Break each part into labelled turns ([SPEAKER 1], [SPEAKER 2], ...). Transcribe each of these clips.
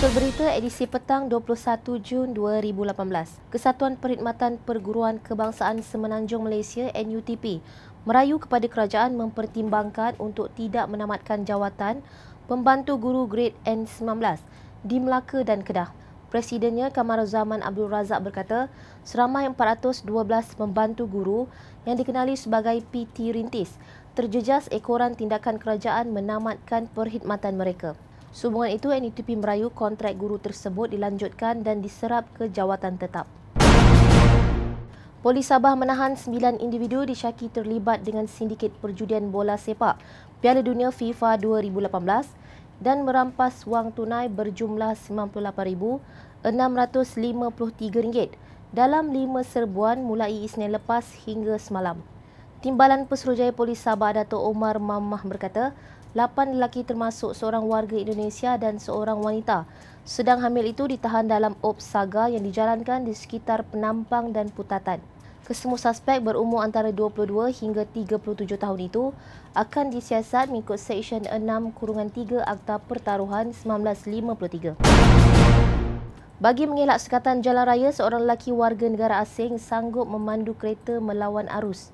[SPEAKER 1] Usul berita edisi petang 21 Jun 2018. Kesatuan Perkhidmatan Perguruan Kebangsaan Semenanjung Malaysia NUTP merayu kepada kerajaan mempertimbangkan untuk tidak menamatkan jawatan pembantu guru grade N19 di Melaka dan Kedah. Presidennya Kamaruzaman Abdul Razak berkata, seramai 412 pembantu guru yang dikenali sebagai PT Rintis terjejas ekoran tindakan kerajaan menamatkan perkhidmatan mereka. Sehubungan itu, NETP merayu kontrak guru tersebut dilanjutkan dan diserap ke jawatan tetap. Polis Sabah menahan 9 individu disyaki terlibat dengan sindiket perjudian bola sepak Piala Dunia FIFA 2018 dan merampas wang tunai berjumlah RM98,653 dalam lima serbuan mulai Isnin lepas hingga semalam. Timbalan Pesuruhjaya Polis Sabah Dato Omar Mamah berkata, lapan lelaki termasuk seorang warga Indonesia dan seorang wanita sedang hamil itu ditahan dalam Ops Saga yang dijalankan di sekitar penampang dan putatan. Kesemua suspek berumur antara 22 hingga 37 tahun itu akan disiasat mengikut Seksyen 6 Kurungan 3 Akta Pertaruhan 1953. Bagi mengelak sekatan jalan raya, seorang lelaki warga negara asing sanggup memandu kereta melawan arus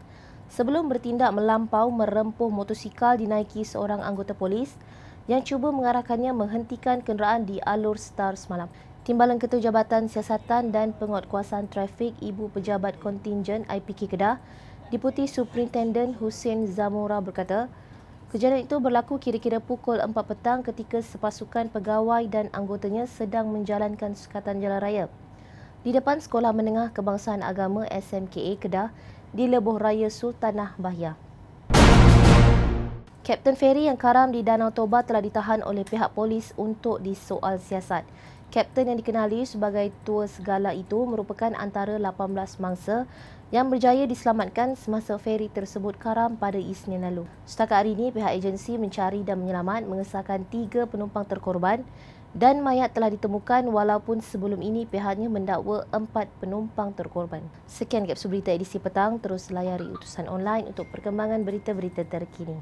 [SPEAKER 1] sebelum bertindak melampau merempuh motosikal dinaiki seorang anggota polis yang cuba mengarahkannya menghentikan kenderaan di alur Star semalam. Timbalan Ketua Jabatan Siasatan dan Penguatkuasaan Trafik Ibu Pejabat Kontingen IPK Kedah, Deputi Superintendent Hussein Zamora berkata, kejadian itu berlaku kira-kira pukul 4 petang ketika sepasukan pegawai dan anggotanya sedang menjalankan sukatan jalan raya. Di depan Sekolah Menengah Kebangsaan Agama SMKA Kedah di Lebuh Raya Sultanah Bahia. Kapten Ferry yang karam di Danau Toba telah ditahan oleh pihak polis untuk disoal siasat. Kapten yang dikenali sebagai Tua Segala itu merupakan antara 18 mangsa yang berjaya diselamatkan semasa feri tersebut karam pada Isnin lalu. Setakat hari ini, pihak agensi mencari dan menyelamat mengesahkan tiga penumpang terkorban dan mayat telah ditemukan walaupun sebelum ini pihaknya mendakwa empat penumpang terkorban. Sekian kapsul berita edisi petang, terus layari utusan online untuk perkembangan berita-berita terkini.